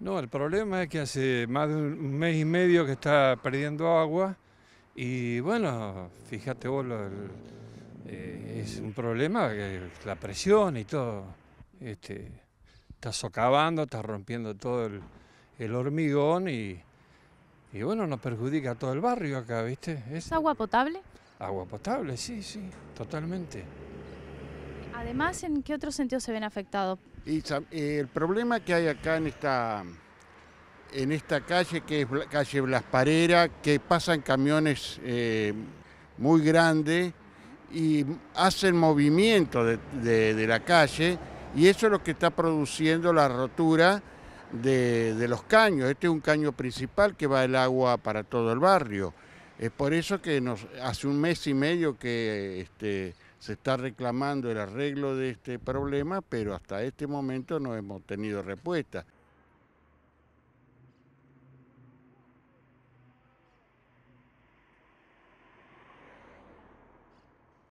No, el problema es que hace más de un mes y medio que está perdiendo agua y bueno, fíjate vos, eh, es un problema que la presión y todo. Este, está socavando, está rompiendo todo el, hormigón y, bueno, nos perjudica a todo el barrio acá, ¿viste? ¿Es, ¿Es agua potable? Agua potable, sí, sí, totalmente. Además, ¿en qué otros sentidos se ven afectados? Eh, el problema que hay acá en esta, en esta calle, que es calle Blasparera, que pasan camiones eh, muy grandes y hacen movimiento de, la calle y eso es lo que está produciendo la rotura de, los caños. Este es un caño principal que va el agua para todo el barrio. Es por eso que hace un mes y medio que este, se está reclamando el arreglo de este problema, pero hasta este momento no hemos tenido respuesta.